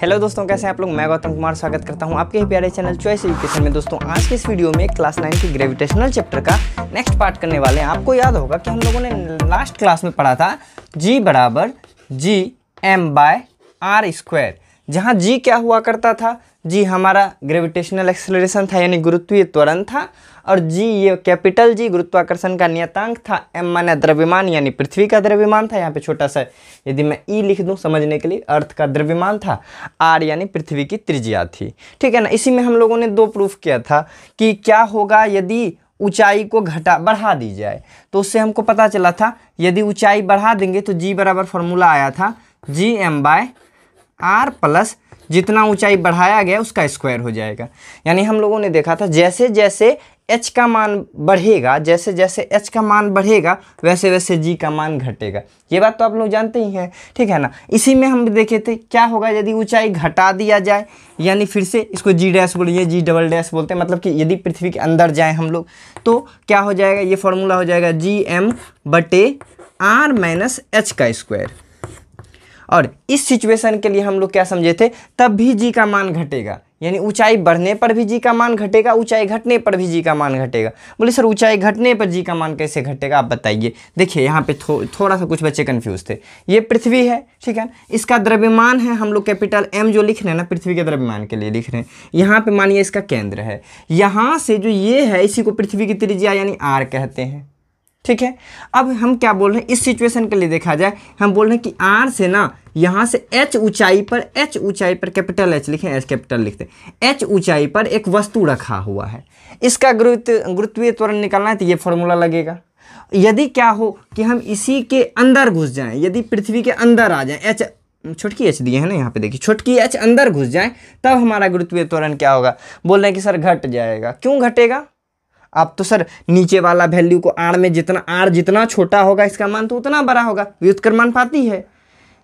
Hello दोस्तों कैसे हैं आप लोग मैं गौतम कुमार स्वागत करता हूं आपके ही प्यारे चैनल चॉइस एजुकेशन में दोस्तों आज के इस वीडियो में क्लास नाइन के ग्रेविटेशनल चैप्टर का नेक्स्ट पार्ट करने वाले हैं आपको याद होगा कि हम लोगों ने लास्ट क्लास में पढ़ा था जी बराबर G M by are square जहाँ जी क्या हुआ करता था जी हमारा ग्रेविटेशनल एक्सेलरेशन था यानी गुरुत्वीय त्वरण था और जी ये कैपिटल जी गुरुत्वाकर्षण का नियतांक था एम माने द्रव्यमान यानी पृथ्वी का द्रव्यमान था यहाँ पे छोटा सा यदि मैं ई लिख दूँ समझने के लिए अर्थ का द्रव्यमान था आर यानी पृथ्वी की त्रिज्या थी ठीक है ना इसी में हम लोगों ने दो प्रूफ किया था कि क्या होगा यदि ऊंचाई को घटा बढ़ा दी जाए तो उससे हमको पता चला था यदि ऊंचाई बढ़ा देंगे तो जी बराबर फॉर्मूला आया था G M by R plus जितना ऊंचाई बढ़ाया गया उसका स्क्वायर हो जाएगा यानी हम लोगों ने देखा था जैसे जैसे एच का मान बढ़ेगा जैसे जैसे एच का मान बढ़ेगा वैसे वैसे जी का मान घटेगा ये बात तो आप लोग जानते ही हैं ठीक है ना इसी में हम देखे थे क्या होगा यदि ऊंचाई घटा दिया जाए यानी फिर से इसको जी डैश बोलिए जी डबल डैश बोलते हैं मतलब कि यदि पृथ्वी के अंदर जाए हम लोग तो क्या हो जाएगा ये फॉर्मूला हो जाएगा जी एम बटे आर माइनस एच का स्क्वायर और इस सिचुएशन के लिए हम लोग क्या समझे थे तब भी जी का मान घटेगा यानी ऊंचाई बढ़ने पर भी जी का मान घटेगा ऊंचाई घटने पर भी जी का मान घटेगा बोले सर ऊंचाई घटने पर जी का मान कैसे घटेगा आप बताइए देखिए यहाँ पे थो, थोड़ा सा कुछ बच्चे कन्फ्यूज थे ये पृथ्वी है ठीक है इसका द्रव्यमान है हम लोग कैपिटल एम जो लिख रहे हैं ना पृथ्वी के द्रव्यमान के लिए लिख रहे हैं यहाँ पर मानिए इसका केंद्र है यहाँ से जो ये है इसी को पृथ्वी की त्रिज्या यानी आर कहते हैं ठीक है अब हम क्या बोल रहे हैं इस सिचुएशन के लिए देखा जाए हम बोल रहे हैं कि आर से ना यहाँ से एच ऊंचाई पर एच ऊंचाई पर कैपिटल एच लिखें एच कैपिटल लिखते हैं एच ऊंचाई पर एक वस्तु रखा हुआ है इसका गुरुत्व गुरुत्वीय त्वरण निकालना है तो ये फॉर्मूला लगेगा यदि क्या हो कि हम इसी के अंदर घुस जाएं यदि पृथ्वी के अंदर आ जाएं एच छोटकी एच दिए हैं ना यहाँ पे देखिए छोटकी एच अंदर घुस जाएं तब हमारा गुरुत्वीय त्वरण क्या होगा बोल रहे हैं कि सर घट जाएगा क्यों घटेगा आप तो सर नीचे वाला वैल्यू को आर में जितना आर जितना छोटा होगा इसका मान तो उतना बड़ा होगा व्युत्क्रमण पाती है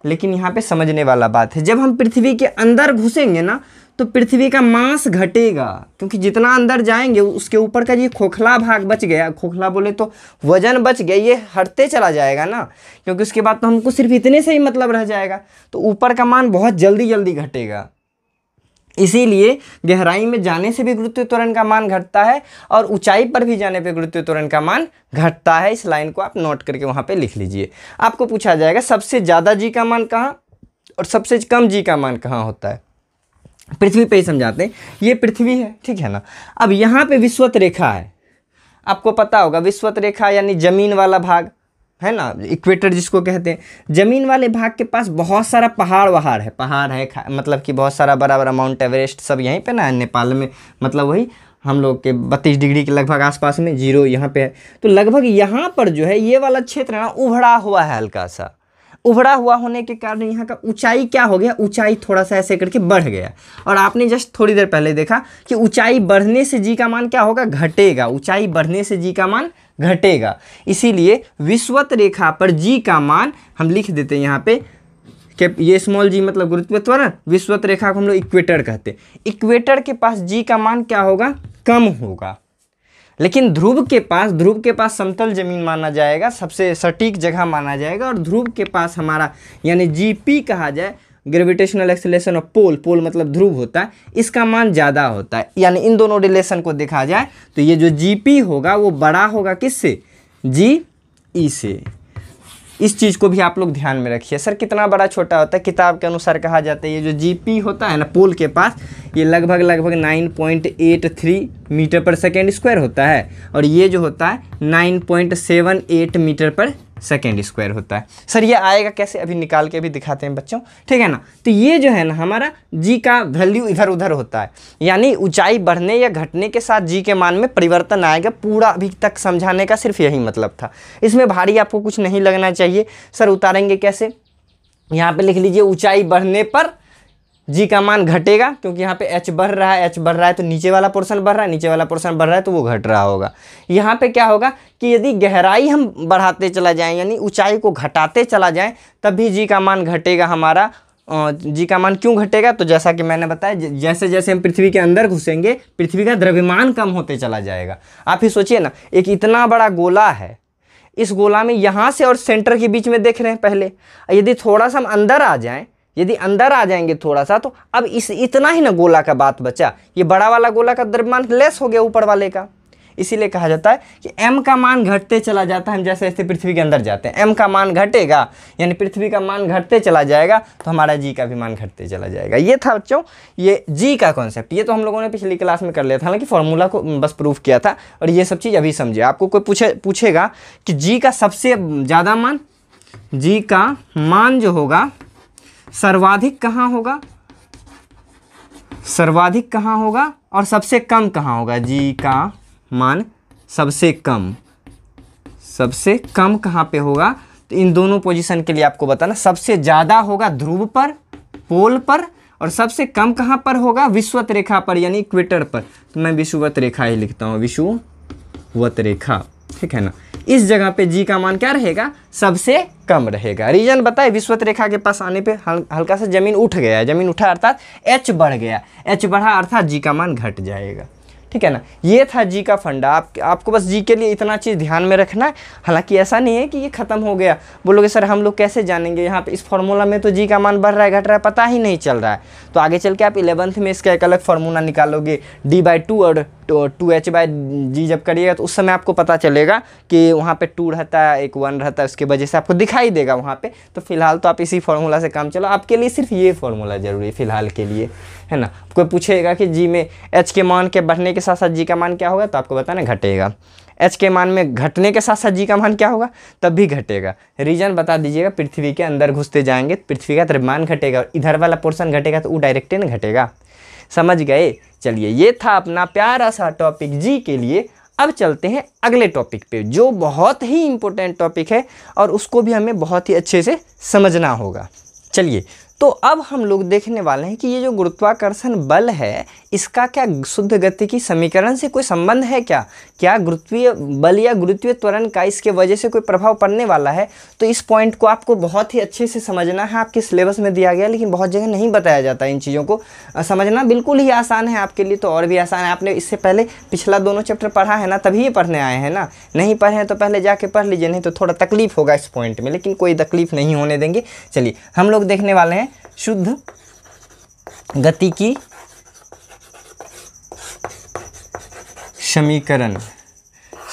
लेकिन यहाँ पे समझने वाला बात है जब हम पृथ्वी के अंदर घुसेंगे ना तो पृथ्वी का मांस घटेगा क्योंकि जितना अंदर जाएंगे उसके ऊपर का ये खोखला भाग बच गया खोखला बोले तो वजन बच गया ये हटते चला जाएगा ना क्योंकि उसके बाद तो हमको सिर्फ इतने से ही मतलब रह जाएगा तो ऊपर का मान बहुत जल्दी जल्दी घटेगा इसीलिए गहराई में जाने से भी गुरुत्व त्वरण का मान घटता है और ऊंचाई पर भी जाने पर गुरुत्व त्वरण का मान घटता है इस लाइन को आप नोट करके वहाँ पे लिख लीजिए आपको पूछा जाएगा सबसे ज़्यादा जी का मान कहाँ और सबसे कम जी का मान कहाँ होता है पृथ्वी पे ही समझाते हैं ये पृथ्वी है ठीक है ना अब यहाँ पर विश्वत रेखा है आपको पता होगा विश्वत रेखा यानी जमीन वाला भाग है ना इक्वेटर जिसको कहते हैं ज़मीन वाले भाग के पास बहुत सारा पहाड़ वहाड़ है पहाड़ है मतलब कि बहुत सारा बड़ा बड़ा माउंट एवरेस्ट सब यहीं पे ना नेपाल में मतलब वही हम लोग के बत्तीस डिग्री के लगभग आसपास में जीरो यहाँ पे है तो लगभग यहाँ पर जो है ये वाला क्षेत्र है ना उभरा हुआ है हल्का सा उभरा हुआ होने के कारण यहाँ का ऊंचाई क्या हो गया ऊंचाई थोड़ा सा ऐसे करके बढ़ गया और आपने जस्ट थोड़ी देर पहले देखा कि ऊंचाई बढ़ने से जी का मान क्या होगा घटेगा ऊंचाई बढ़ने से जी का मान घटेगा इसीलिए विश्वत रेखा पर जी का मान हम लिख देते हैं यहाँ पे कि ये स्मॉल जी मतलब गुरुत्व त्वरण विश्वत रेखा को हम लोग इक्वेटर कहते हैं इक्वेटर के पास जी का मान क्या होगा कम होगा लेकिन ध्रुव के पास ध्रुव के पास समतल ज़मीन माना जाएगा सबसे सटीक जगह माना जाएगा और ध्रुव के पास हमारा यानी जी कहा जाए gravitational acceleration of pole pole मतलब ध्रुव होता है इसका मान ज़्यादा होता है यानी इन दोनों रिलेशन को देखा जाए तो ये जो जी होगा वो बड़ा होगा किससे जी ई e से इस चीज़ को भी आप लोग ध्यान में रखिए सर कितना बड़ा छोटा होता है किताब के अनुसार कहा जाता है ये जो जीपी होता है ना पोल के पास ये लगभग लगभग 9.83 मीटर पर सेकेंड स्क्वायर होता है और ये जो होता है 9.78 मीटर पर सेकेंड स्क्वायर होता है सर ये आएगा कैसे अभी निकाल के अभी दिखाते हैं बच्चों ठीक है ना तो ये जो है ना हमारा जी का वैल्यू इधर उधर होता है यानी ऊंचाई बढ़ने या घटने के साथ जी के मान में परिवर्तन आएगा पूरा अभी तक समझाने का सिर्फ यही मतलब था इसमें भारी आपको कुछ नहीं लगना चाहिए सर उतारेंगे कैसे यहाँ पर लिख लीजिए ऊंचाई बढ़ने पर जी का मान घटेगा क्योंकि यहाँ पे एच बढ़ रहा है एच बढ़ रहा है तो नीचे वाला पोर्शन बढ़ रहा है नीचे वाला पोर्शन बढ़ रहा है तो वो घट रहा होगा यहाँ पे क्या होगा कि यदि गहराई हम बढ़ाते चला जाएं यानी ऊंचाई को घटाते चला जाएं तभी जी का मान घटेगा हमारा जी का मान क्यों घटेगा तो जैसा कि मैंने बताया जैसे जैसे हम पृथ्वी के अंदर घुसेंगे पृथ्वी का द्रव्यमान कम होते चला जाएगा आप ही सोचिए ना एक इतना बड़ा गोला है इस गोला में यहाँ से और सेंटर के बीच में देख रहे हैं पहले यदि थोड़ा सा हम अंदर आ जाएँ यदि अंदर आ जाएंगे थोड़ा सा तो अब इस इतना ही ना गोला का बात बचा ये बड़ा वाला गोला का द्रव्यमान लेस हो गया ऊपर वाले का इसीलिए कहा जाता है कि m का मान घटते चला जाता है हम जैसे जैसे पृथ्वी के अंदर जाते हैं m का मान घटेगा यानी पृथ्वी का मान घटते चला जाएगा तो हमारा g का भी मान घटते चला जाएगा ये था बच्चों ये g का कॉन्सेप्ट ये तो हम लोगों ने पिछली क्लास में कर लिया था हालांकि फॉर्मूला को बस प्रूफ किया था और ये सब चीज़ अभी समझे आपको कोई पूछे पूछेगा कि जी का सबसे ज़्यादा मान जी का मान जो होगा सर्वाधिक कहाँ होगा सर्वाधिक कहाँ होगा और सबसे कम कहाँ होगा जी का मान सबसे कम सबसे कम कहाँ पे होगा तो इन दोनों पोजीशन के लिए आपको बताना सबसे ज़्यादा होगा ध्रुव पर पोल पर और सबसे कम कहाँ पर होगा विश्वत रेखा पर यानी इक्वेटर पर तो मैं विश्ववत रेखा ही लिखता हूँ विश्ववत रेखा ठीक है ना इस जगह पे जी का मान क्या रहेगा सबसे कम रहेगा रीजन बताए विश्वत रेखा के पास आने पे हल, हल्का सा जमीन उठ गया है जमीन उठा अर्थात एच बढ़ गया एच बढ़ा अर्थात जी का मान घट जाएगा ठीक है ना ये था जी का फंडा आप आपको बस जी के लिए इतना चीज़ ध्यान में रखना है हालांकि ऐसा नहीं है कि ये ख़त्म हो गया बोलोगे सर हम लोग कैसे जानेंगे यहाँ पे इस फॉर्मूला में तो जी का मान बढ़ रहा है घट रहा है पता ही नहीं चल रहा है तो आगे चल के आप इलेवंथ में इसका एक अलग फार्मूला निकालोगे डी बाई टू और टू एच बाई जी जब करिएगा तो उस समय आपको पता चलेगा कि वहाँ पे टू रहता है एक वन रहता है उसकी वजह से आपको दिखाई देगा वहाँ पे तो फिलहाल तो आप इसी फार्मूला से काम चलो आपके लिए सिर्फ ये फार्मूला ज़रूरी है फिलहाल के लिए है ना कोई पूछेगा कि जी में एच के मान के बढ़ने के साथ साथ जी का मान क्या होगा तो आपको बताना घटेगा एच के मान में घटने के साथ साथ जी का मान क्या होगा तब भी घटेगा रीजन बता दीजिएगा पृथ्वी के अंदर घुसते जाएंगे पृथ्वी का द्रव्यमान घटेगा और इधर वाला पोर्शन घटेगा तो वो डायरेक्टली ना घटेगा समझ गए चलिए ये था अपना प्यारा सा टॉपिक जी के लिए अब चलते हैं अगले टॉपिक पे जो बहुत ही इम्पोर्टेंट टॉपिक है और उसको भी हमें बहुत ही अच्छे से समझना होगा चलिए तो अब हम लोग देखने वाले हैं कि ये जो गुरुत्वाकर्षण बल है इसका क्या शुद्ध गति की समीकरण से कोई संबंध है क्या क्या गुरुत्वीय बल या गुरुत्वीय त्वरण का इसके वजह से कोई प्रभाव पड़ने वाला है तो इस पॉइंट को आपको बहुत ही अच्छे से समझना है आपके सिलेबस में दिया गया लेकिन बहुत जगह नहीं बताया जाता इन चीज़ों को समझना बिल्कुल ही आसान है आपके लिए तो और भी आसान है आपने इससे पहले पिछला दोनों चैप्टर पढ़ा है ना तभी ये पढ़ने आए हैं ना नहीं पढ़े हैं तो पहले जाके पढ़ लीजिए नहीं तो थोड़ा तकलीफ होगा इस पॉइंट में लेकिन कोई तकलीफ नहीं होने देंगे चलिए हम लोग देखने वाले हैं शुद्ध गति की समीकरण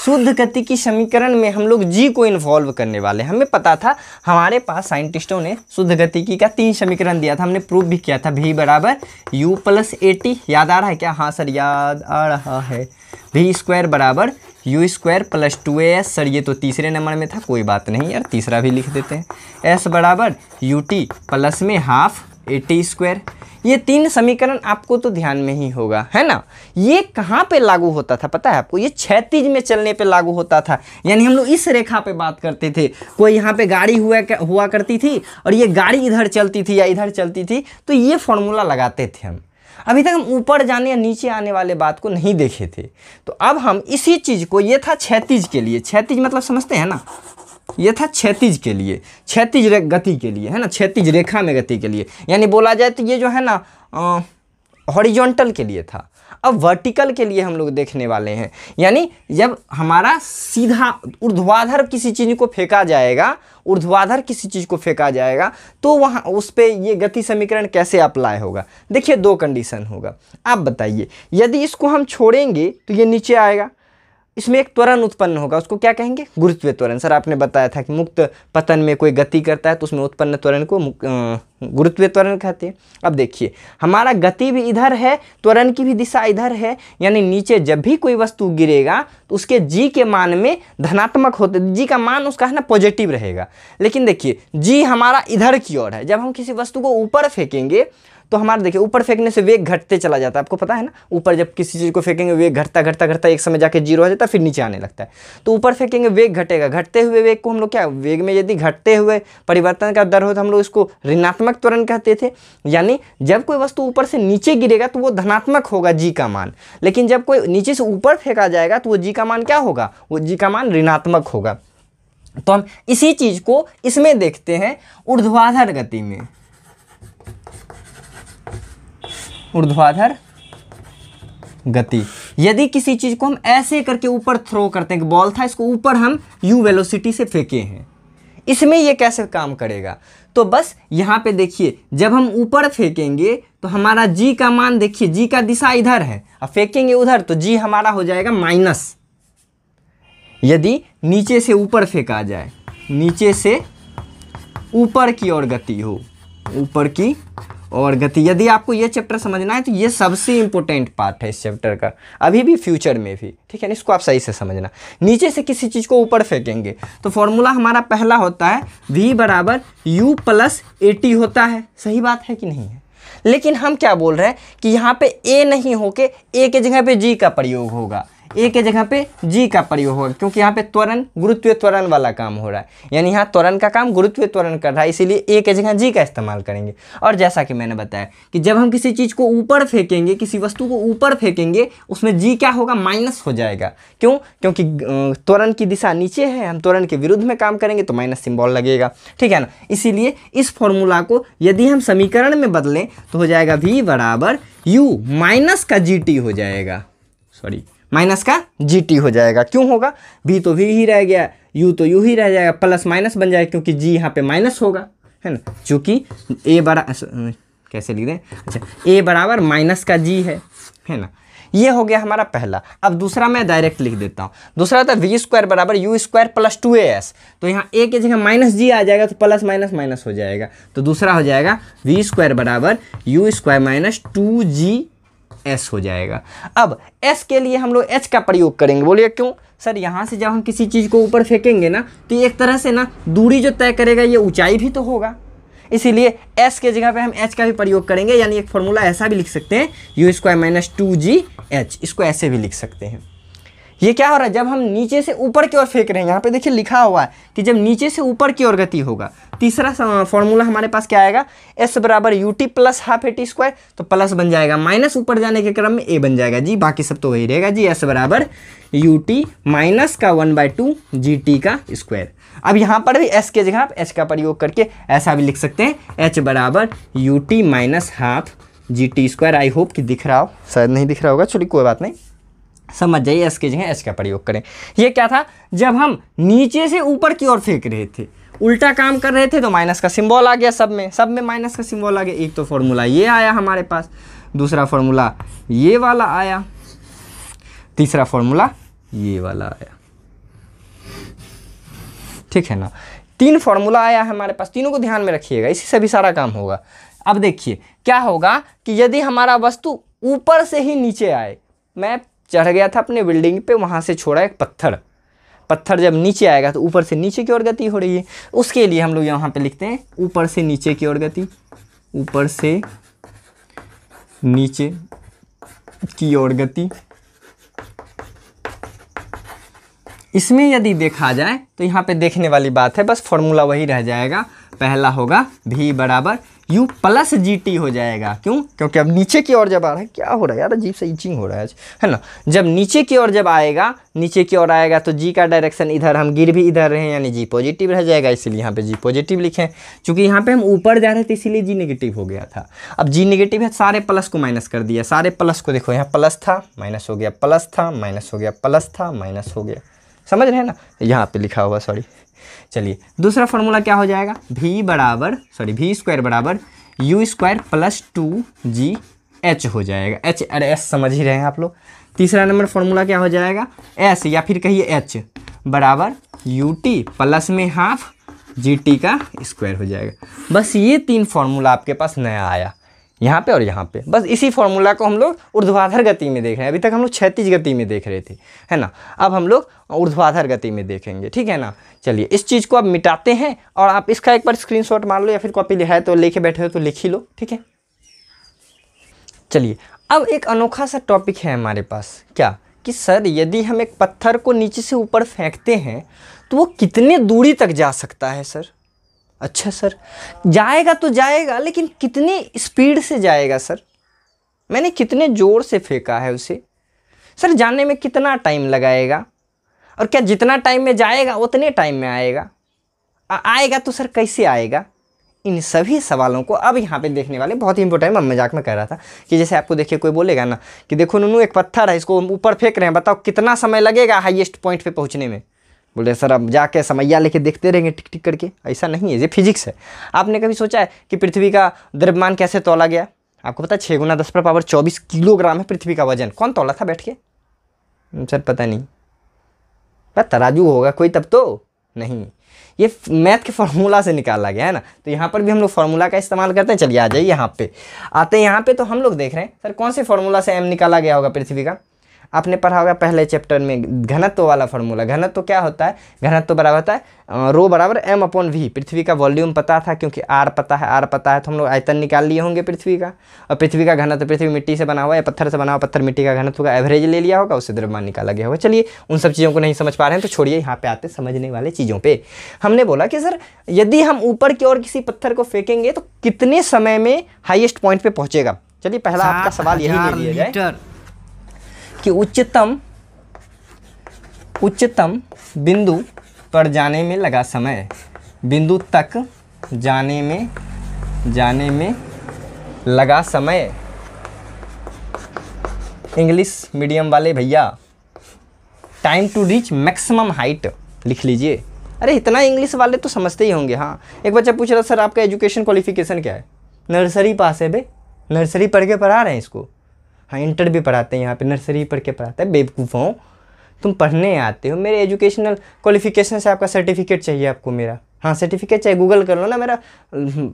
शुद्ध गति की समीकरण में हम लोग जी को इन्वॉल्व करने वाले हमें पता था हमारे पास साइंटिस्टों ने शुद्ध गति की का तीन समीकरण दिया था हमने प्रूव भी किया था भी बराबर यू प्लस ए टी याद आ रहा है क्या हाँ सर याद आ रहा है भी स्क्वायर बराबर U square plus two A S sir ये तो तीसरे नंबर में था कोई बात नहीं यार तीसरा भी लिख देते हैं एस बराबर यू टी प्लस में हाफ ए टी स्क्वायर ये तीन समीकरण आपको तो ध्यान में ही होगा है ना ये कहाँ पे लागू होता था पता है आपको ये तीज में चलने पे लागू होता था यानी हम लोग इस रेखा पे बात करते थे कोई यहाँ पे गाड़ी हुआ हुआ करती थी और ये गाड़ी इधर चलती थी या इधर चलती थी तो ये फॉर्मूला लगाते थे हम अभी तक हम ऊपर जाने या नीचे आने वाले बात को नहीं देखे थे तो अब हम इसी चीज़ को ये था क्षैतिज के लिए क्षैतिज मतलब समझते हैं ना ये था क्षैतिज के लिए क्षैतिज गति के लिए है ना क्षैतिज रेखा में गति के लिए यानी बोला जाए तो ये जो है ना हॉरिजॉन्टल के लिए था अब वर्टिकल के लिए हम लोग देखने वाले हैं यानी जब हमारा सीधा ऊर्ध्वाधर किसी चीज़ को फेंका जाएगा ऊर्ध्वाधर किसी चीज़ को फेंका जाएगा तो वहाँ उस पर ये गति समीकरण कैसे अप्लाई होगा देखिए दो कंडीशन होगा आप बताइए यदि इसको हम छोड़ेंगे तो ये नीचे आएगा इसमें एक त्वरण उत्पन्न होगा उसको क्या कहेंगे गुरुत्व त्वरण सर आपने बताया था कि मुक्त पतन में कोई गति करता है तो उसमें उत्पन्न त्वरण को गुरुत्व त्वरण कहते हैं अब देखिए हमारा गति भी इधर है त्वरण की भी दिशा इधर है यानी नीचे जब भी कोई वस्तु गिरेगा तो उसके जी के मान में धनात्मक होते जी का मान उसका है ना पॉजिटिव रहेगा लेकिन देखिए जी हमारा इधर की ओर है जब हम किसी वस्तु को ऊपर फेंकेंगे तो हमारा देखिए ऊपर फेंकने से वेग घटते चला जाता है आपको पता है ना ऊपर जब किसी चीज़ को फेंकेंगे वेग घटता घटता घटता एक समय जाके जीरो आ जाता है फिर नीचे आने लगता है तो ऊपर फेंकेंगे वेग घटेगा घटते हुए वेग को हम लोग क्या वेग में यदि घटते हुए परिवर्तन का दर हो तो हम लोग इसको ऋणात्मक त्वरण कहते थे यानी जब कोई वस्तु ऊपर से नीचे गिरेगा तो वो धनात्मक होगा जी का मान लेकिन जब कोई नीचे से ऊपर फेंका जाएगा तो वो जी का मान क्या होगा वो जी का मान ऋणात्मक होगा तो हम इसी चीज़ को इसमें देखते हैं ऊर्ध्वाधर गति में ऊर्ध्वाधर गति यदि किसी चीज़ को हम ऐसे करके ऊपर थ्रो करते हैं बॉल था इसको ऊपर हम यू वेलोसिटी से फेंके हैं इसमें ये कैसे काम करेगा तो बस यहाँ पे देखिए जब हम ऊपर फेंकेंगे तो हमारा जी का मान देखिए जी का दिशा इधर है और फेंकेंगे उधर तो जी हमारा हो जाएगा माइनस यदि नीचे से ऊपर फेंका जाए नीचे से ऊपर की ओर गति हो ऊपर की और गति यदि आपको ये चैप्टर समझना है तो ये सबसे इम्पोर्टेंट पार्ट है इस चैप्टर का अभी भी फ्यूचर में भी ठीक है ना इसको आप सही से समझना नीचे से किसी चीज़ को ऊपर फेंकेंगे तो फॉर्मूला हमारा पहला होता है वी बराबर यू प्लस टी होता है सही बात है कि नहीं है लेकिन हम क्या बोल रहे हैं कि यहाँ पे ए नहीं होके ए के जगह पे जी का प्रयोग होगा ए के जगह पे जी का प्रयोग होगा क्योंकि यहाँ पे त्वरण गुरुत्व त्वरण वाला काम हो रहा है यानी यहाँ त्वरण का काम गुरुत्व त्वरण कर रहा है इसीलिए ए के जगह जी का इस्तेमाल करेंगे और जैसा कि मैंने बताया कि जब हम किसी चीज़ को ऊपर फेंकेंगे किसी वस्तु को ऊपर फेंकेंगे उसमें जी क्या होगा माइनस हो जाएगा क्यों क्योंकि त्वरण की दिशा नीचे है हम त्वरण के विरुद्ध में काम करेंगे तो माइनस सिम्बॉल लगेगा ठीक है ना इसीलिए इस फॉर्मूला को यदि हम समीकरण में बदलें तो हो जाएगा वी बराबर यू माइनस का जी टी हो जाएगा सॉरी माइनस का जी टी हो जाएगा क्यों होगा वी तो वी ही रह गया यू तो यू ही रह जाएगा प्लस माइनस बन जाएगा क्योंकि जी यहाँ पे माइनस होगा है ना चूँकि ए बरा कैसे लिख दें अच्छा ए बराबर माइनस का जी है है ना ये हो गया हमारा पहला अब दूसरा मैं डायरेक्ट लिख देता हूँ दूसरा था वी स्क्वायर बराबर U square plus two A S तो यहाँ ए की जगह माइनस जी आ जाएगा तो प्लस माइनस माइनस हो जाएगा तो दूसरा हो जाएगा वी स्क्वायर बराबर U square minus two G S हो जाएगा अब एस के लिए हम लोग एच का प्रयोग करेंगे बोलिए क्यों सर यहाँ से जब हम किसी चीज़ को ऊपर फेंकेंगे ना तो एक तरह से ना दूरी जो तय करेगा ये ऊंचाई भी तो होगा इसीलिए एस के जगह पे हम एच का भी प्रयोग करेंगे यानी एक फॉर्मूला ऐसा भी लिख सकते हैं U square minus two G H इसको ऐसे भी लिख सकते हैं ये क्या हो रहा है जब हम नीचे से ऊपर की ओर फेंक रहे हैं यहाँ पे देखिए लिखा हुआ है कि जब नीचे से ऊपर की ओर गति होगा तीसरा फॉर्मूला हमारे पास क्या आएगा एस बराबर you T plus half A T square तो प्लस बन जाएगा माइनस ऊपर जाने के क्रम में ए बन जाएगा जी बाकी सब तो वही रहेगा जी एस बराबर यू टी माइनस का one by two ji T का स्क्वायर अब यहाँ पर भी एस के जगह आप एच का प्रयोग करके ऐसा भी लिख सकते हैं एच बराबर you T minus half G T square I hope कि दिख रहा हो शायद नहीं दिख रहा होगा चलिए कोई बात नहीं समझ जाइए एस जगह एच का प्रयोग करें ये क्या था जब हम नीचे से ऊपर की ओर फेंक रहे थे उल्टा काम कर रहे थे तो माइनस का सिंबल आ गया सब में सब में माइनस का सिंबल आ गया एक तो फॉर्मूला ये आया हमारे पास दूसरा फॉर्मूला ये वाला आया तीसरा फॉर्मूला ये वाला आया ठीक है ना तीन फॉर्मूला आया है हमारे पास तीनों को ध्यान में रखिएगा इसी से भी सारा काम होगा अब देखिए क्या होगा कि यदि हमारा वस्तु ऊपर से ही नीचे आए मैं चढ़ गया था अपने बिल्डिंग पे वहाँ से छोड़ा एक पत्थर पत्थर जब नीचे आएगा तो ऊपर से नीचे की ओर गति हो रही है उसके लिए हम लोग यहाँ पे लिखते हैं ऊपर से नीचे की ओर गति ऊपर से नीचे की ओर गति इसमें यदि देखा जाए तो यहाँ पे देखने वाली बात है बस फॉर्मूला वही रह जाएगा पहला होगा भी बराबर यू प्लस जी टी हो जाएगा क्यों क्योंकि अब नीचे की ओर जब आ रहा है क्या हो रहा है यार अजीब से इंचिंग हो रहा है है ना जब नीचे की ओर जब आएगा नीचे की ओर आएगा तो जी का डायरेक्शन इधर हम गिर भी इधर रहे यानी जी पॉजिटिव रह जाएगा इसलिए यहाँ पे जी पॉजिटिव लिखें क्योंकि यहाँ पे हम ऊपर जा रहे थे इसीलिए जी नेगेटिव हो गया था अब जी नेगेटिव है सारे प्लस को माइनस कर दिया सारे प्लस को देखो यहाँ प्लस था माइनस हो गया प्लस था माइनस हो गया प्लस था माइनस हो गया समझ रहे हैं ना यहाँ पे लिखा हुआ सॉरी चलिए दूसरा फॉर्मूला क्या हो जाएगा भी बराबर सॉरी भी स्क्वायर बराबर U square plus two G H हो जाएगा एच अरे एस समझ ही रहे हैं आप लोग तीसरा नंबर फॉर्मूला क्या हो जाएगा एस या फिर कहिए एच बराबर यू टी प्लस में हाफ जी टी का स्क्वायर हो जाएगा बस ये तीन फॉर्मूला आपके पास नया आया यहाँ पे और यहाँ पे बस इसी फार्मूला को हम लोग ऊर्ध्वाधर गति में देख रहे हैं अभी तक हम लोग क्षैतिज गति में देख रहे थे है ना अब हम लोग ऊर्ध्वाधर गति में देखेंगे ठीक है ना चलिए इस चीज़ को आप मिटाते हैं और आप इसका एक बार स्क्रीनशॉट मार लो या फिर कॉपी लिखा है तो लेके बैठे हो तो लिख ही लो ठीक है चलिए अब एक अनोखा सा टॉपिक है हमारे पास क्या कि सर यदि हम एक पत्थर को नीचे से ऊपर फेंकते हैं तो वो कितने दूरी तक जा सकता है सर अच्छा सर जाएगा तो जाएगा लेकिन कितने स्पीड से जाएगा सर मैंने कितने ज़ोर से फेंका है उसे सर जाने में कितना टाइम लगाएगा और क्या जितना टाइम में जाएगा उतने टाइम में आएगा आ, आएगा तो सर कैसे आएगा इन सभी सवालों को अब यहाँ पे देखने वाले बहुत ही इंपॉर्टेंट मैं मजाक में कह रहा था कि जैसे आपको देखिए कोई बोलेगा ना कि देखो नुनू एक पत्थर है इसको ऊपर फेंक रहे हैं बताओ कितना समय लगेगा हाइएस्ट पॉइंट पर पहुँचने में बोले सर अब जाके समैया लेके देखते रहेंगे टिक टिक करके ऐसा नहीं है ये फिजिक्स है आपने कभी सोचा है कि पृथ्वी का द्रव्यमान कैसे तोला गया आपको पता है छः गुना दस पर पावर चौबीस किलोग्राम है पृथ्वी का वजन कौन तोला था बैठ के हम्म, सर पता नहीं बस तराजू होगा कोई तब तो नहीं ये मैथ के फार्मूला से निकाला गया है ना तो यहाँ पर भी हम लोग फार्मूला का इस्तेमाल करते हैं चलिए आ जाइए यहाँ पे आते हैं यहाँ पे तो हम लोग देख रहे हैं सर कौन से फार्मूला से एम निकाला गया होगा पृथ्वी का आपने पढ़ा होगा पहले चैप्टर में घनत्व वाला फॉर्मूला घनत्व क्या होता है घनत्व बराबर होता है रो बराबर एम अपॉन वी पृथ्वी का वॉल्यूम पता था क्योंकि आर पता है आर पता है तो हम लोग आयतन निकाल लिए होंगे पृथ्वी का और पृथ्वी का घनत्व पृथ्वी मिट्टी से बना हुआ है पत्थर से बना हुआ पत्थर मिट्टी का घनत्व का एवरेज ले लिया होगा उससे द्रव्यमान निकाला गया होगा चलिए उन सब चीज़ों को नहीं समझ पा रहे हैं तो छोड़िए यहाँ पे आते समझने वाले चीज़ों पर हमने बोला कि सर यदि हम ऊपर की ओर किसी पत्थर को फेंकेंगे तो कितने समय में हाइएस्ट पॉइंट पर पहुँचेगा चलिए पहला आपका सवाल यही ले लिया जाए कि उच्चतम उच्चतम बिंदु पर जाने में लगा समय बिंदु तक जाने में जाने में लगा समय इंग्लिश मीडियम वाले भैया time to reach maximum height लिख लीजिए अरे इतना इंग्लिश वाले तो समझते ही होंगे हाँ एक बच्चा पूछ रहा सर आपका एजुकेशन क्वालिफिकेशन क्या है नर्सरी पास है बे नर्सरी पढ़ के पढ़ा रहे हैं इसको हाँ इंटर भी पढ़ाते हैं यहाँ पे नर्सरी पढ़ के पढ़ाते हैं बेवकूफ़ों तुम पढ़ने आते हो मेरे एजुकेशनल क्वालिफिकेशन से आपका सर्टिफिकेट चाहिए आपको मेरा हाँ सर्टिफिकेट चाहिए गूगल कर लो ना मेरा हम्म,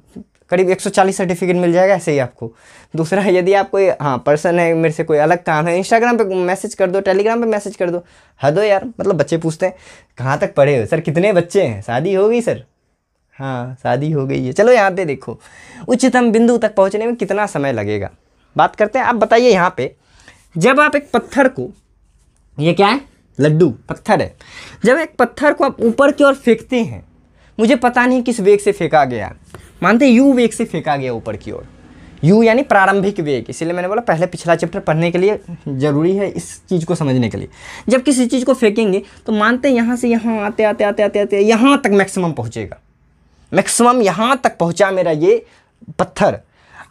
करीब 140 सर्टिफिकेट मिल जाएगा ऐसे ही आपको दूसरा यदि आप कोई हाँ पर्सन है मेरे से कोई अलग काम है इंस्टाग्राम पे मैसेज कर दो टेलीग्राम पे मैसेज कर दो हो यार मतलब बच्चे पूछते हैं कहाँ तक पढ़े हो सर कितने बच्चे हैं शादी हो गई सर हाँ शादी हो गई है चलो यहाँ पे देखो उच्चतम बिंदु तक पहुँचने में कितना समय लगेगा बात करते हैं आप बताइए यहाँ पे जब आप एक पत्थर को ये क्या है लड्डू पत्थर है जब एक पत्थर को आप ऊपर की ओर फेंकते हैं मुझे पता नहीं किस वेग से फेंका गया मानते यू वेग से फेंका गया ऊपर की ओर यू यानी प्रारंभिक वेग इसलिए मैंने बोला पहले पिछला चैप्टर पढ़ने के लिए ज़रूरी है इस चीज़ को समझने के लिए जब किसी चीज़ को फेंकेंगे तो मानते हैं यहाँ से यहाँ आते आते आते आते आते यहाँ तक मैक्सिमम पहुँचेगा मैक्सिमम यहाँ तक पहुँचा मेरा ये पत्थर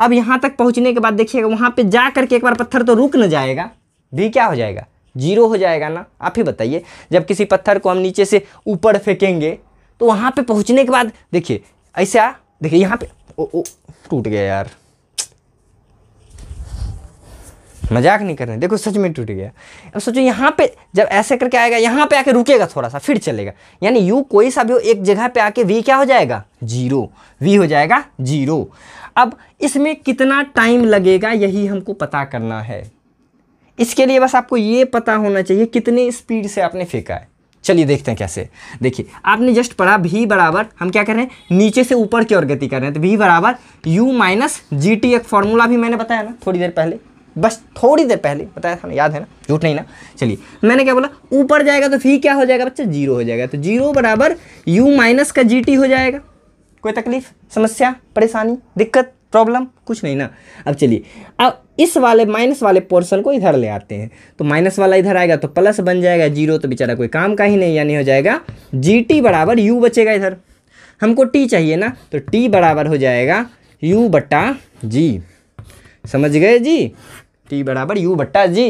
अब यहाँ तक पहुँचने के बाद देखिएगा वहाँ पर जा करके एक बार पत्थर तो रुक न जाएगा भी क्या हो जाएगा जीरो हो जाएगा ना आप ही बताइए जब किसी पत्थर को हम नीचे से ऊपर फेंकेंगे तो वहाँ पे पहुँचने के बाद देखिए ऐसा देखिए यहाँ पे ओ ओ टूट गया यार मजाक नहीं कर रहे देखो सच में टूट गया अब सोचो यहाँ पे जब ऐसे करके आएगा यहाँ पे आके रुकेगा थोड़ा सा फिर चलेगा यानी यू कोई सा भी हो एक जगह पे आके वी क्या हो जाएगा जीरो वी हो जाएगा जीरो अब इसमें कितना टाइम लगेगा यही हमको पता करना है इसके लिए बस आपको ये पता होना चाहिए कितने स्पीड से आपने फेंका है चलिए देखते हैं कैसे देखिए आपने जस्ट पढ़ा भी बराबर हम क्या कर रहे हैं नीचे से ऊपर की ओर गति कर रहे हैं तो भी बराबर u माइनस जी टी एक फॉर्मूला भी मैंने बताया ना थोड़ी देर पहले बस थोड़ी देर पहले बताया था ना याद है ना झूठ नहीं ना चलिए मैंने क्या बोला ऊपर जाएगा तो फी क्या हो जाएगा बच्चा जीरो हो जाएगा तो जीरो बराबर यू माइनस का जी हो जाएगा कोई तकलीफ समस्या परेशानी दिक्कत प्रॉब्लम कुछ नहीं ना अब चलिए अब इस वाले माइनस वाले पोर्शन को इधर ले आते हैं तो माइनस वाला इधर आएगा तो प्लस बन जाएगा जीरो तो बेचारा कोई काम का ही नहीं यानी हो जाएगा जी टी बराबर यू बचेगा इधर हमको टी चाहिए ना तो टी बराबर हो जाएगा यू बट्टा जी समझ गए जी टी बराबर यू बट्टा जी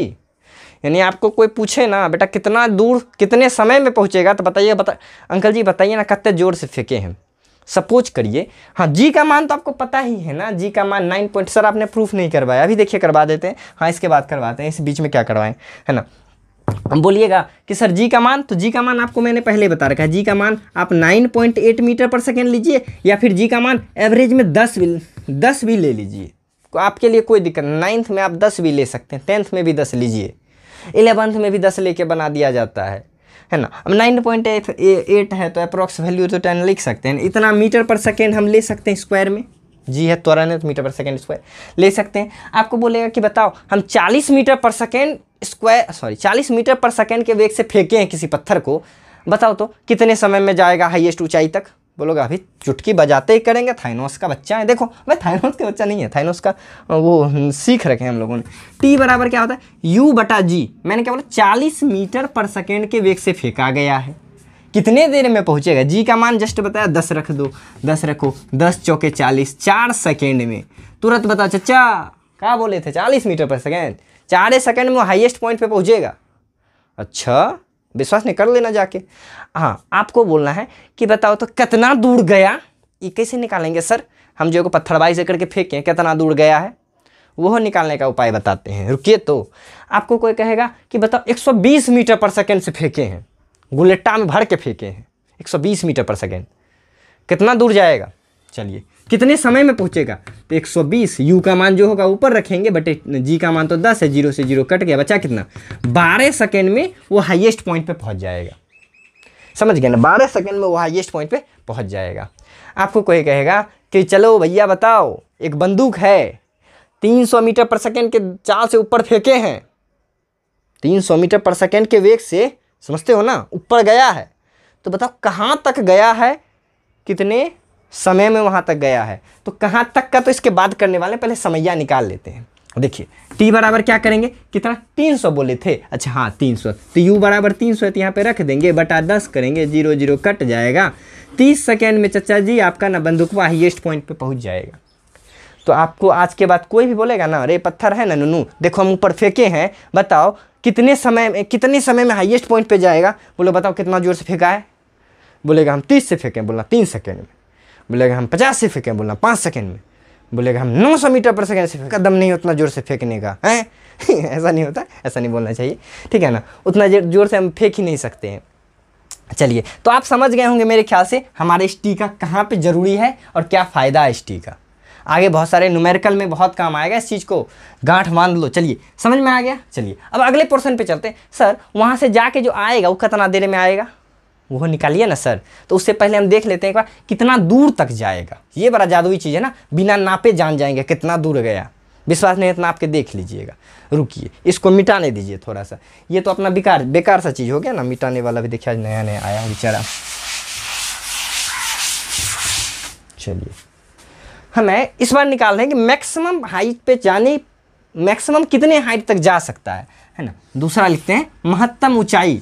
यानी आपको कोई पूछे ना बेटा कितना दूर कितने समय में पहुँचेगा तो बताइए बता अंकल जी बताइए ना कितने ज़ोर से फेंके हैं सपोज करिए हाँ जी का मान तो आपको पता ही है ना जी का मान नाइन पॉइंट सर आपने प्रूफ नहीं करवाया अभी देखिए करवा देते हैं हाँ इसके बाद करवाते हैं इस बीच में क्या करवाएं है ना बोलिएगा कि सर जी का मान तो जी का मान आपको मैंने पहले बता रखा है जी का मान आप 9.8 मीटर पर सेकेंड लीजिए या फिर जी का मान एवरेज में 10 भी दस भी ले लीजिए आपके लिए कोई दिक्कत नहीं नाइन्थ में आप 10 भी ले सकते हैं टेंथ में भी 10 लीजिए इलेवंथ में भी 10 लेके बना दिया जाता है है ना अब नाइन पॉइंट एट एट है तो अप्रॉक्स वैल्यू तो टेन लिख सकते हैं इतना मीटर पर सेकेंड हम ले सकते हैं स्क्वायर में जी है त्वरान्वित मीटर पर सेकेंड स्क्वायर ले सकते हैं आपको बोलेगा कि बताओ हम चालीस मीटर पर सेकेंड स्क्वायर सॉरी चालीस मीटर पर सेकेंड के वेग से फेंके हैं किसी पत्थर को बताओ तो कितने समय में जाएगा हाइएस्ट ऊंचाई तक वो लोग अभी चुटकी बजाते ही करेंगे थाइनोस का बच्चा है देखो भाई थाइनोस का बच्चा नहीं है थाइनोस का वो हम्म, सीख रखे हैं हम लोगों ने टी बराबर क्या होता है यू बटा जी मैंने क्या बोला चालीस मीटर पर सेकेंड के वेग से फेंका गया है कितने देर में पहुंचेगा जी का मान जस्ट बताया दस रख दो दस रखो दस चौके चालीस चार सेकेंड में तुरंत बता चचा क्या बोले थे चालीस मीटर पर सेकेंड चार सेकेंड में हाइएस्ट पॉइंट पे पहुंचेगा अच्छा विश्वास नहीं कर लेना जाके हाँ आपको बोलना है कि बताओ तो कितना दूर गया ये कैसे निकालेंगे सर हम जो को पत्थरबाई से करके फेंके हैं कितना दूर गया है वो निकालने का उपाय बताते हैं रुकिए तो आपको कोई कहेगा कि बताओ 120 मीटर पर सेकेंड से फेंके हैं गुलेट्टा में भर के फेंके हैं 120 मीटर पर सेकेंड कितना दूर जाएगा चलिए कितने समय में पहुँचेगा तो 120 यू का मान जो होगा ऊपर रखेंगे बटे जी का मान तो 10 है जीरो से जीरो कट गया बचा कितना 12 सेकेंड में वो हाईएस्ट पॉइंट पे पहुँच जाएगा समझ गए ना बारह सेकेंड में वो हाइएस्ट पॉइंट पे पहुँच जाएगा आपको कोई कहेगा कि चलो भैया बताओ एक बंदूक है 300 मीटर पर सेकेंड के चाल से ऊपर फेंके हैं 300 मीटर पर सेकेंड के वेग से समझते हो ना ऊपर गया है तो बताओ कहाँ तक गया है कितने समय में वहाँ तक गया है तो कहाँ तक का तो इसके बाद करने वाले पहले समैया निकाल लेते हैं देखिए t बराबर क्या करेंगे कितना 300 बोले थे अच्छा हाँ 300 तो u बराबर 300 सौ तो यहाँ पे रख देंगे बटा दस करेंगे जीरो जीरो कट जाएगा 30 सेकेंड में चचा जी आपका ना बंदूकवा हाइएस्ट पॉइंट पे पहुँच जाएगा तो आपको आज के बाद कोई भी बोलेगा ना अरे पत्थर है ना नुनू देखो हम ऊपर फेंके हैं बताओ कितने समय में कितने समय में हाइएस्ट पॉइंट पर जाएगा बोलो बताओ कितना जोर से फेंका है बोलेगा हम तीस से फेंकें बोला तीन सेकेंड में बोलेगा हम पचास से फेंकें बोलना पाँच सेकेंड में बोलेगा हम नौ सौ मीटर पर सेकेंड से फेंका दम नहीं उतना जोर से फेंकने का है ऐसा नहीं होता ऐसा नहीं बोलना चाहिए ठीक है ना उतना जोर से हम फेंक ही नहीं सकते हैं चलिए तो आप समझ गए होंगे मेरे ख्याल से हमारे स्टी का कहाँ पर ज़रूरी है और क्या फ़ायदा है स्टी का आगे बहुत सारे न्यूमेरिकल में बहुत काम आएगा इस चीज़ को गांठ बांध लो चलिए समझ में आ गया चलिए अब अगले पोर्सन पे चलते हैं सर वहाँ से जाके जो आएगा वो कितना देर में आएगा वो निकालिए ना सर तो उससे पहले हम देख लेते हैं एक बार कितना दूर तक जाएगा ये बड़ा जादुई चीज़ है ना बिना नापे जान जाएंगे कितना दूर गया विश्वास नहीं इतना आपके देख लीजिएगा रुकिए इसको मिटाने दीजिए थोड़ा सा ये तो अपना बेकार बेकार सा चीज़ हो गया ना मिटाने वाला भी देखिए नया नया आया बेचारा चलिए हमें हाँ, इस बार निकाल रहे हैं कि मैक्सिमम हाइट पे जाने मैक्सिमम कितने हाइट तक जा सकता है है ना दूसरा लिखते हैं महत्तम ऊंचाई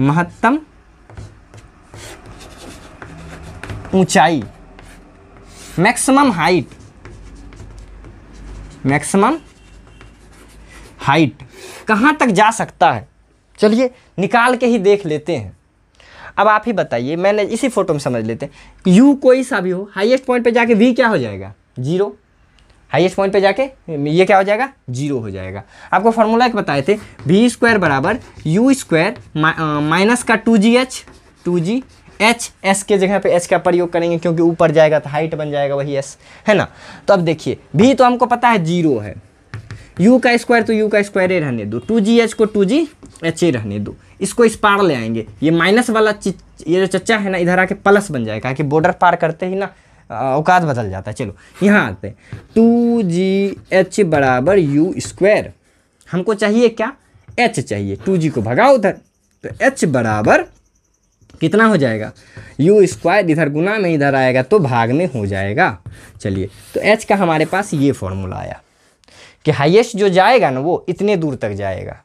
महत्तम ऊंचाई मैक्सिमम हाइट मैक्सिमम हाइट कहाँ तक जा सकता है चलिए निकाल के ही देख लेते हैं अब आप ही बताइए मैंने इसी फोटो में समझ लेते हैं यू कोई सा भी हो हाईएस्ट पॉइंट पे जाके वी क्या हो जाएगा जीरो हाईएस्ट पॉइंट पे जाके ये क्या हो जाएगा जीरो हो जाएगा आपको फार्मूला एक बताए थे वी स्क्वायर बराबर यू स्क्वायर माइनस का two G H two G H S के जगह पे एच का प्रयोग करेंगे क्योंकि ऊपर जाएगा तो हाइट बन जाएगा वही एस है ना तो अब देखिए भी तो हमको पता है जीरो है यू का स्क्वायर तो यू का स्क्वायर ए रहने दो टू जी एच को टू जी एच ए रहने दो इसको इस पार ले आएंगे ये माइनस वाला ये जो चच्चा है ना इधर आके प्लस बन जाएगा कि बॉर्डर पार करते ही ना औकात बदल जाता है चलो यहाँ आते हैं टू जी एच बराबर यू स्क्वायर हमको चाहिए क्या एच चाहिए टू जी को भगाओ उधर तो एच बराबर कितना हो जाएगा यू स्क्वायर इधर गुना में इधर आएगा तो भाग में हो जाएगा चलिए तो एच का हमारे पास ये फॉर्मूला आया कि हाइएस्ट जो जाएगा ना वो इतने दूर तक जाएगा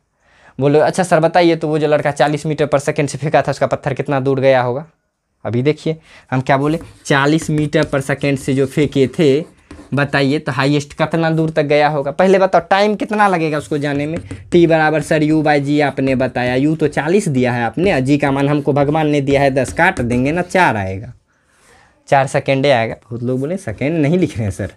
बोलो अच्छा सर बताइए तो वो जो लड़का चालीस मीटर पर सेकेंड से फेंका था उसका पत्थर कितना दूर गया होगा अभी देखिए हम क्या बोले चालीस मीटर पर सेकेंड से जो फेंके थे बताइए तो हाईएस्ट कितना दूर तक गया होगा पहले बताओ टाइम कितना लगेगा उसको जाने में टी बराबर सर यू बाई जी आपने बताया यू तो चालीस दिया है आपने जी का मान हमको भगवान ने दिया है दस काट देंगे ना चार आएगा चार सेकेंडे आएगा बहुत लोग बोले सेकेंड नहीं लिख रहे हैं सर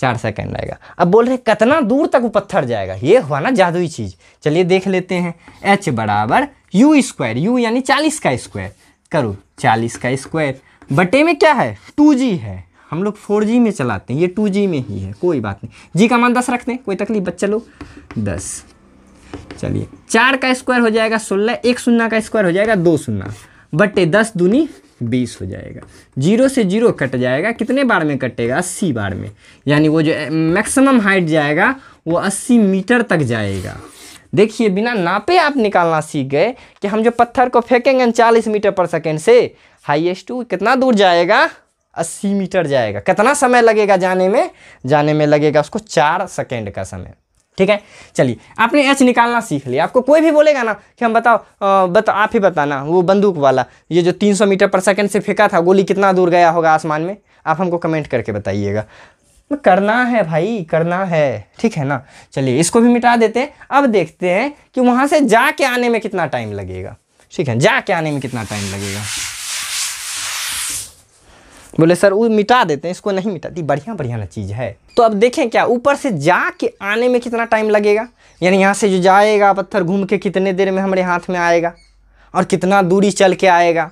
चार सेकेंड आएगा अब बोल रहे हैं कितना दूर तक वो पत्थर जाएगा ये हुआ ना जादुई चीज़ चलिए देख लेते हैं एच बराबर यू स्क्वायर यू यानी चालीस का स्क्वायर करो चालीस का स्क्वायर बटे में क्या है टू जी है हम लोग फोर जी में चलाते हैं ये टू जी में ही है कोई बात नहीं जी का मान दस रखते हैं कोई तकलीफ बच्चा लो दस चलिए चार का स्क्वायर हो जाएगा सोलह एक शून्ना का स्क्वायर हो जाएगा दो सुन्ना बटे दस दूनी बीस हो जाएगा जीरो से जीरो कट जाएगा कितने बार में कटेगा अस्सी बार में यानी वो जो मैक्सिमम हाइट जाएगा वो अस्सी मीटर तक जाएगा देखिए बिना नापे आप निकालना सीख गए कि हम जो पत्थर को फेंकेंगे चालीस मीटर पर सेकेंड से हाईएस्ट कितना दूर जाएगा अस्सी मीटर जाएगा कितना समय लगेगा जाने में जाने में लगेगा उसको चार सेकेंड का समय ठीक है चलिए आपने एच निकालना सीख लिया आपको कोई भी बोलेगा ना कि हम बताओ बता आप ही बताना वो बंदूक वाला ये जो 300 मीटर पर सेकंड से फेंका था गोली कितना दूर गया होगा आसमान में आप हमको कमेंट करके बताइएगा तो करना है भाई करना है ठीक है ना चलिए इसको भी मिटा देते हैं अब देखते हैं कि वहाँ से जा के आने में कितना टाइम लगेगा ठीक है जा के आने में कितना टाइम लगेगा बोले सर वो मिटा देते हैं इसको नहीं मिटाती बढ़िया बढ़िया ना चीज़ है तो अब देखें क्या ऊपर से जा के आने में कितना टाइम लगेगा यानी यहाँ से जो जाएगा पत्थर घूम के कितने देर में हमारे हाथ में आएगा और कितना दूरी चल के आएगा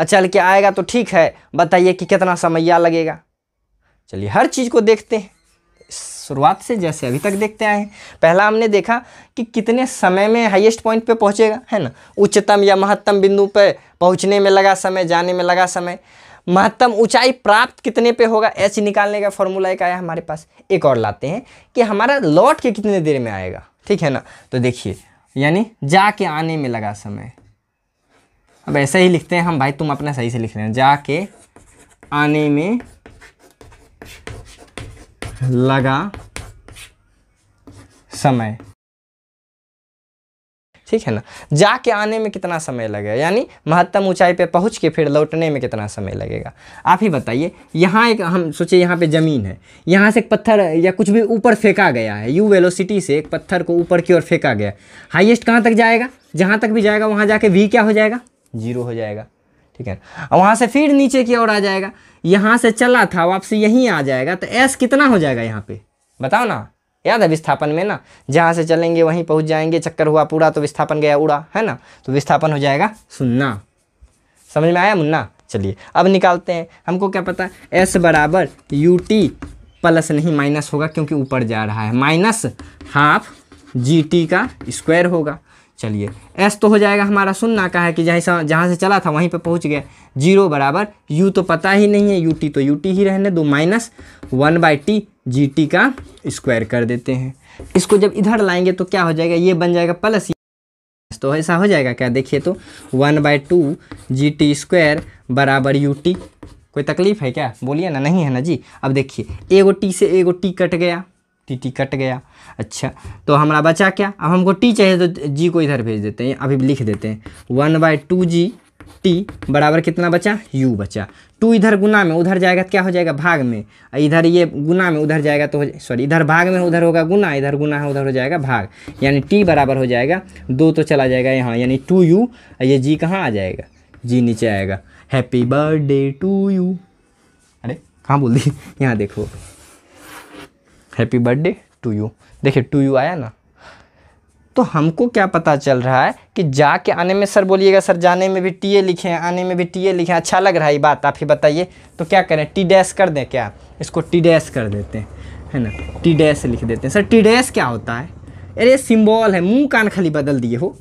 और चल के आएगा तो ठीक है बताइए कि कितना समैया लगेगा चलिए हर चीज़ को देखते हैं शुरुआत से जैसे अभी तक देखते आए हैं पहला हमने देखा कि कितने समय में हाईएस्ट पॉइंट पे पहुँचेगा है ना उच्चतम या महत्तम बिंदु पे पहुँचने में लगा समय जाने में लगा समय महत्तम ऊंचाई प्राप्त कितने पे होगा एच निकालने का फॉर्मूला एक आया हमारे पास एक और लाते हैं कि हमारा लौट के कितने देर में आएगा ठीक है ना तो देखिए यानी जा के आने में लगा समय अब ऐसा ही लिखते हैं हम भाई तुम अपना सही से लिख रहे हैं जा के आने में लगा समय ठीक है ना जाके आने में कितना समय लगेगा यानी महत्तम ऊंचाई पे पहुंच के फिर लौटने में कितना समय लगेगा आप ही बताइए यहाँ एक हम सोचिए यहाँ पे ज़मीन है यहाँ से एक पत्थर या कुछ भी ऊपर फेंका गया है यू वेलोसिटी से एक पत्थर को ऊपर की ओर फेंका गया हाइएस्ट कहाँ तक जाएगा जहाँ तक भी जाएगा वहाँ जाके वी क्या हो जाएगा जीरो हो जाएगा ठीक है और वहाँ से फिर नीचे की ओर आ जाएगा यहाँ से चला था वापसी यहीं आ जाएगा तो एस कितना हो जाएगा यहाँ पे बताओ ना याद है विस्थापन में ना जहाँ से चलेंगे वहीं पहुँच जाएंगे चक्कर हुआ पूरा तो विस्थापन गया उड़ा है ना तो विस्थापन हो जाएगा सुनना समझ में आया मुन्ना चलिए अब निकालते हैं हमको क्या पता एस बराबर यू टी प्लस नहीं माइनस होगा क्योंकि ऊपर जा रहा है माइनस हाफ जी टी का स्क्वायर होगा चलिए एस तो हो जाएगा हमारा सुनना का है कि जहाँ जहाँ से चला था वहीं पे पहुँच गया जीरो बराबर यू तो पता ही नहीं है यू टी तो यू टी ही रहने दो minus one by T G T का स्क्वायर कर देते हैं इसको जब इधर लाएंगे तो क्या हो जाएगा ये बन जाएगा प्लस e। तो ऐसा हो जाएगा क्या देखिए तो one by two G T square बराबर यू टी कोई तकलीफ़ है क्या बोलिए ना नहीं है ना जी अब देखिए एगो टी से एगो टी कट गया टी टी कट गया अच्छा तो हमारा बचा क्या अब हमको टी चाहिए तो जी को इधर भेज देते हैं अभी लिख देते हैं one by two ji t बराबर कितना बचा यू बचा टू इधर गुना में उधर जाएगा तो क्या हो जाएगा भाग में इधर ये गुना में उधर जाएगा तो सॉरी इधर भाग में उधर होगा गुना इधर गुना है उधर हो जाएगा भाग यानी टी बराबर हो जाएगा दो तो चला जाएगा यहाँ यानी टू यू ये जी कहाँ आ जाएगा जी नीचे आएगा हैप्पी बर्थडे टू यू अरे कहाँ बोल दी यहाँ देखो हैप्पी बर्थडे टू यू देखिए टू यू आया ना तो हमको क्या पता चल रहा है कि जा के आने में सर बोलिएगा सर जाने में भी टी ए लिखे हैं आने में भी टी ए लिखे हैं अच्छा लग रहा है ये बात आप ही बताइए तो क्या करें टी डैस कर दें क्या इसको टी डैस कर देते हैं है ना टी डैस लिख देते हैं सर टी डैस क्या होता है अरे सिम्बॉल है मुंह कान खाली बदल दिए हो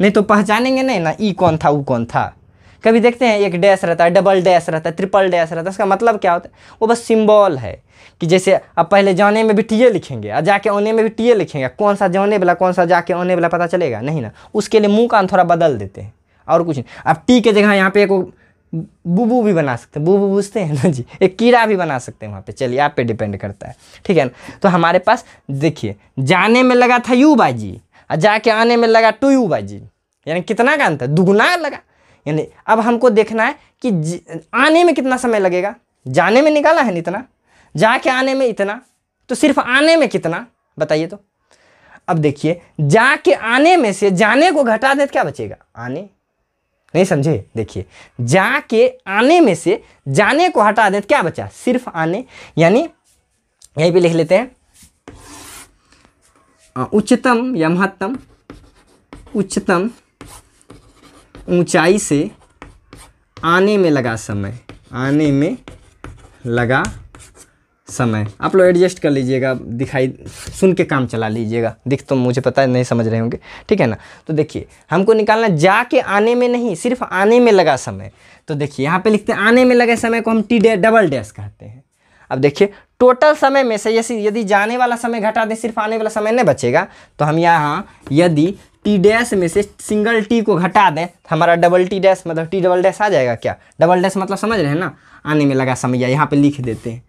नहीं तो पहचानेंगे नहीं ना ई कौन था वो कौन था कभी देखते हैं एक डैस रहता है डबल डैस रहता है ट्रिपल डैस रहता है इसका मतलब क्या होता है वो बस सिम्बॉल है कि जैसे अब पहले जाने में भी टीए लिखेंगे और जाके आने में भी टीए लिखेंगे कौन सा जाने वाला कौन सा जाके आने वाला पता चलेगा नहीं ना उसके लिए मुँह कान थोड़ा बदल देते हैं और कुछ नहीं अब टी के जगह यहाँ पे एक बूबू भी बना सकते हैं बुबू बूझते हैं ना जी एक कीड़ा भी बना सकते हैं वहाँ पे चलिए आप पे डिपेंड करता है ठीक है ना तो हमारे पास देखिए जाने में लगा था यू बाजी और जाके आने में लगा टू यू बाजी यानी कितना का अंतर दुगुना लगा यानी अब हमको देखना है कि आने में कितना समय लगेगा जाने में निकाला है इतना जाके आने में इतना तो सिर्फ आने में कितना बताइए तो अब देखिए जाके आने में से जाने को घटा दे तो क्या बचेगा आने नहीं समझे देखिए जाके आने में से जाने को हटा दे तो क्या बचा सिर्फ आने यानी यहीं पे लिख लेते हैं उच्चतम या महत्तम उच्चतम ऊंचाई से आने में लगा समय आने में लगा समय आप लोग एडजस्ट कर लीजिएगा दिखाई सुन के काम चला लीजिएगा दिख तो मुझे पता है नहीं समझ रहे होंगे ठीक है ना तो देखिए हमको निकालना जा के आने में नहीं सिर्फ आने में लगा समय तो देखिए यहाँ पे लिखते हैं आने में लगे समय को हम टी डे डबल डैश कहते हैं अब देखिए टोटल समय में से यदि यदि जाने वाला समय घटा दें सिर्फ आने वाला समय नहीं बचेगा तो हम यहाँ यदि टी डैश में से सिंगल टी को घटा दें तो हमारा डबल टी डैश मतलब टी डबल डैश आ जाएगा क्या डबल डैश मतलब समझ रहे हैं ना आने में लगा समय यहाँ पर लिख देते हैं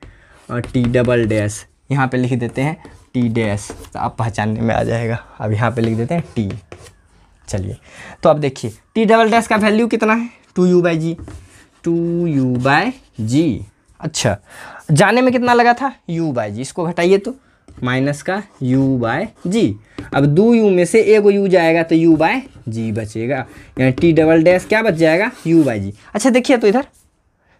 और टी डबल डैश यहाँ पे लिख देते हैं टी डैश तो आप पहचानने में आ जाएगा अब यहाँ पे लिख देते हैं टी चलिए तो अब देखिए टी डबल डैश का वैल्यू कितना है two u by g two u by g अच्छा जाने में कितना लगा था यू बाई जी इसको घटाइए तो माइनस का यू बाय जी अब दो यू में से एक यू जाएगा तो यू बाय जी बचेगा यानी टी डबल डैश क्या बच जाएगा यू बाय जी अच्छा देखिए तो इधर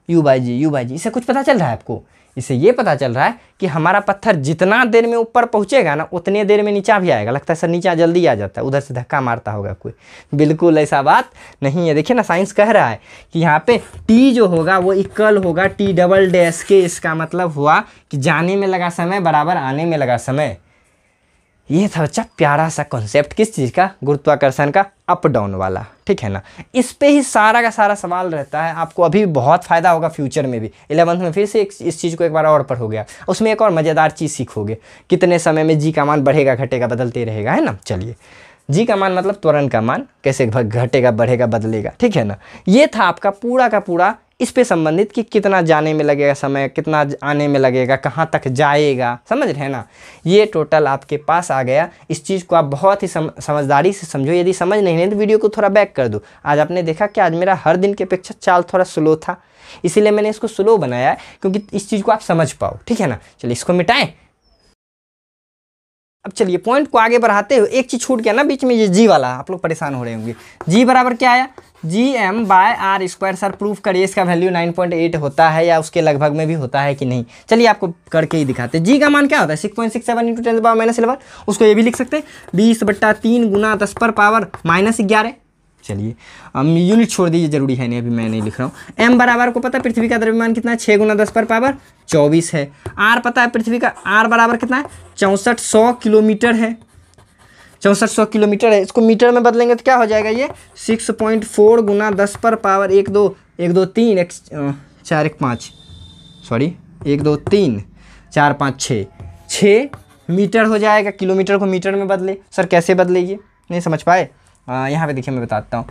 u by g u by g इससे कुछ पता चल रहा है आपको इससे ये पता चल रहा है कि हमारा पत्थर जितना देर में ऊपर पहुँचेगा ना उतने देर में नीचा भी आएगा लगता है सर नीचा जल्दी आ जाता है उधर से धक्का मारता होगा कोई बिल्कुल ऐसा बात नहीं है देखिए ना साइंस कह रहा है कि यहाँ पे टी जो होगा वो इक्वल होगा टी डबल डैश के इसका मतलब हुआ कि जाने में लगा समय बराबर आने में लगा समय ये था बच्चा प्यारा सा कॉन्सेप्ट किस चीज़ का गुरुत्वाकर्षण का अप डाउन वाला ठीक है ना इस पे ही सारा का सारा सवाल रहता है आपको अभी बहुत फ़ायदा होगा फ्यूचर में भी इलेवंथ में फिर से एक, इस चीज़ को एक बार और पढ़ हो गया उसमें एक और मज़ेदार चीज़ सीखोगे कितने समय में जी का मान बढ़ेगा घटेगा बदलते रहेगा है ना चलिए जी का मान मतलब त्वरण का मान कैसे घटेगा बढ़ेगा बदलेगा ठीक है ना ये था आपका पूरा का पूरा इस पे संबंधित कि कितना जाने में लगेगा समय कितना आने में लगेगा कहाँ तक जाएगा समझ रहे हैं ना ये टोटल आपके पास आ गया इस चीज़ को आप बहुत ही सम, समझदारी से समझो यदि समझ नहीं रहे तो वीडियो को थोड़ा बैक कर दो आज आपने देखा कि आज मेरा हर दिन की अपेक्षा चाल थोड़ा स्लो था इसीलिए मैंने इसको स्लो बनाया है क्योंकि इस चीज़ को आप समझ पाओ ठीक है ना चलिए इसको मिटाएँ अब चलिए पॉइंट को आगे बढ़ाते हुए एक चीज़ छूट गया ना बीच में ये जी वाला आप लोग परेशान हो रहे होंगे जी बराबर क्या आया g M by are square sir proof करिए इसका वैल्यू 9.8 होता है या उसके लगभग में भी होता है कि नहीं चलिए आपको करके ही दिखाते हैं जी का मान क्या होता है six point six seven into ten power minus eleven उसको ये भी लिख सकते हैं बीस बट्टा तीन गुना दस पर पावर माइनस ग्यारह चलिए हम यूनिट छोड़ दीजिए जरूरी है नहीं अभी मैं नहीं लिख रहा हूँ एम बराबर को पता है पृथ्वी का द्रव्यमान कितना है छः गुना दस पर पावर चौबीस है आर पता है पृथ्वी का आर बराबर कितना है चौंसठ सौ किलोमीटर है चौंसठ सौ किलोमीटर है इसको मीटर में बदलेंगे तो क्या हो जाएगा ये सिक्स पॉइंट फोर गुना दस पर पावर एक दो एक दो तीन एक चार एक पाँच सॉरी एक दो तीन चार पाँच छः छः मीटर हो जाएगा किलोमीटर को मीटर में बदले सर कैसे बदलेगी नहीं समझ पाए हाँ, यहाँ पे देखिए मैं बताता हूँ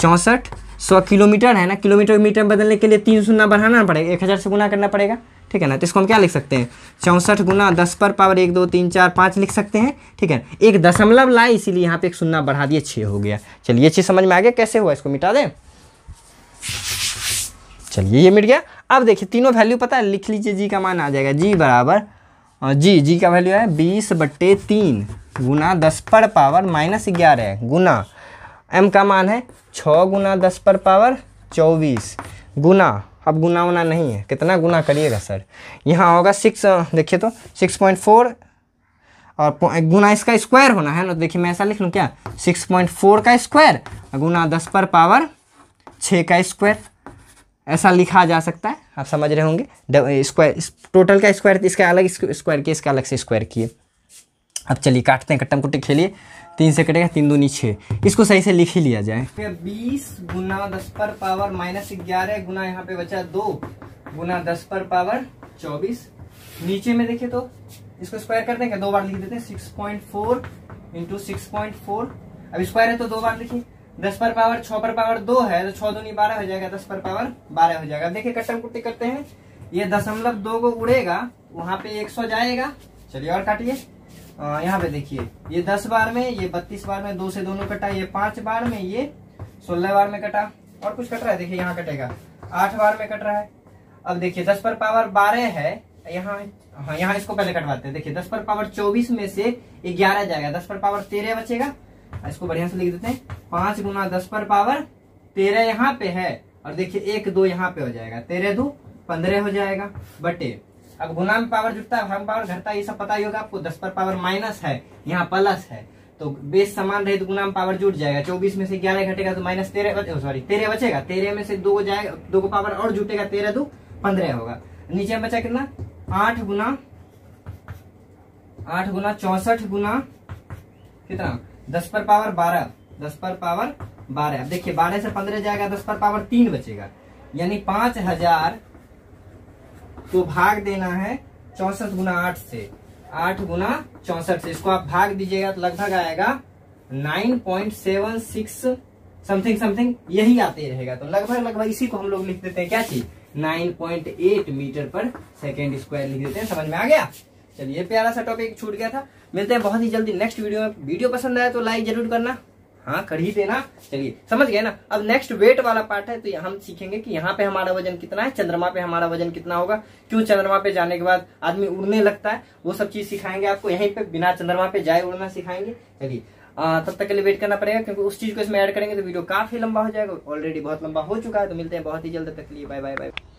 चौंसठ सौ किलोमीटर है ना किलोमीटर मीटर बदलने के लिए तीन सुना बढ़ाना पड़ेगा एक हज़ार से गुना करना पड़ेगा ठीक है ना तो इसको हम क्या लिख सकते हैं चौंसठ गुना दस पर पावर एक दो तीन चार पाँच लिख सकते हैं ठीक है एक दशमलव लाए इसीलिए यहाँ पे एक शून्य बढ़ा दिए छः हो गया चलिए ये चीज़ समझ में आ गया कैसे हुआ इसको मिटा दें चलिए ये मिट गया अब देखिए तीनों वैल्यू पता है लिख लीजिए जी का मान आ जाएगा जी बराबर जी जी का वैल्यू है बीस बट्टे तीन गुना दस पर पावर माइनस ग्यारह गुना एम का मान है छः गुना दस पर पावर चौबीस गुना अब गुना उना नहीं है कितना गुना करिएगा सर यहाँ होगा सिक्स देखिए तो सिक्स पॉइंट फोर और गुना इसका स्क्वायर होना है ना देखिए मैं ऐसा लिख लूँ क्या सिक्स पॉइंट फोर का स्क्वायर गुना दस पर पावर छः का स्क्वायर ऐसा लिखा जा सकता है आप समझ रहे होंगे स्क्वायर टोटल का स्क्वायर इसका अलग स्क्वायर किया इसका अलग से स्क्वायर किए अब चलिए काटते हैं कट्टम कुट्टी खेलिए तीन से कटेगा तीन दूनी छः इसको सही से लिख ही लिया जाए बीस गुना दस पर पावर माइनस ग्यारह गुना यहाँ पे बचा दो गुना दस पर पावर चौबीस नीचे में देखे तो इसको स्क्वायर कर देंगे दो बार लिख देते हैं six point four into six point four अब स्क्वायर है तो दो बार लिखिए दस पर पावर छह पर पावर दो है तो छह दूनी बारह हो जाएगा दस पर पावर बारह हो जाएगा देखिए कट्टम कुट्टी करते हैं ये दशमलव दो को उड़ेगा वहां पे एक सौ जाएगा चलिए और काटिए यहाँ पे देखिए ये दस बार में ये बत्तीस बार में दो से दोनों कटा ये पांच बार में ये सोलह बार में कटा और कुछ कट रहा है देखिए यहाँ कटेगा आठ बार में कट रहा है अब देखिए दस पर पावर बारह है यहाँ हाँ यहाँ इसको पहले कटवाते हैं देखिए दस पर पावर चौबीस में से ग्यारह जाएगा दस पर पावर तेरह बचेगा इसको बढ़िया से लिख देते हैं पांच गुना दस पर पावर तेरह यहाँ पे है और देखिए एक दो यहाँ पे हो जाएगा तेरह दो पंद्रह हो जाएगा बटे अब गुना में पावर जुटता है भाग पावर घटता है ये सब पता ही होगा आपको दस पर पावर माइनस है यहाँ प्लस है तो बेस समान रहे तो गुना में पावर जुट जाएगा चौबीस में से ग्यारह घटेगा तो माइनस तेरह सॉरी तेरह बचेगा तेरह में से दो जाएगा दो को पावर और जुटेगा तेरह दो पंद्रह होगा नीचे में बचा कितना आठ गुना आठ गुना चौसठ गुना कितना दस पर पावर बारह दस पर पावर बारह अब देखिए बारह से पंद्रह जाएगा दस पर पावर तीन बचेगा यानी पांच हजार तो भाग देना है चौसठ गुना आठ से आठ गुना चौसठ से इसको आप भाग दीजिएगा तो लगभग आएगा nine point seven six something something यही आते रहेगा तो लगभग लगभग इसी को हम लोग लिख देते हैं क्या चीज नाइन पॉइंट एट मीटर पर सेकेंड स्क्वायर लिख देते हैं समझ में आ गया चलिए प्यारा सा टॉपिक छूट गया था मिलते हैं बहुत ही जल्दी नेक्स्ट वीडियो में वीडियो पसंद आया तो लाइक जरूर करना हाँ कर ही देना चलिए समझ गए ना अब नेक्स्ट वेट वाला पार्ट है तो हम सीखेंगे कि यहाँ पे हमारा वजन कितना है चंद्रमा पे हमारा वजन कितना होगा क्यों चंद्रमा पे जाने के बाद आदमी उड़ने लगता है वो सब चीज सिखाएंगे आपको यहीं पे बिना चंद्रमा पे जाए उड़ना सिखाएंगे चलिए तब तक के लिए वेट करना पड़ेगा क्योंकि उस चीज को इसमें ऐड करेंगे तो वीडियो काफी लंबा हो जाएगा ऑलरेडी बहुत लंबा हो चुका है तो मिलते हैं बहुत ही जल्द तक लिए बाय बाय बाय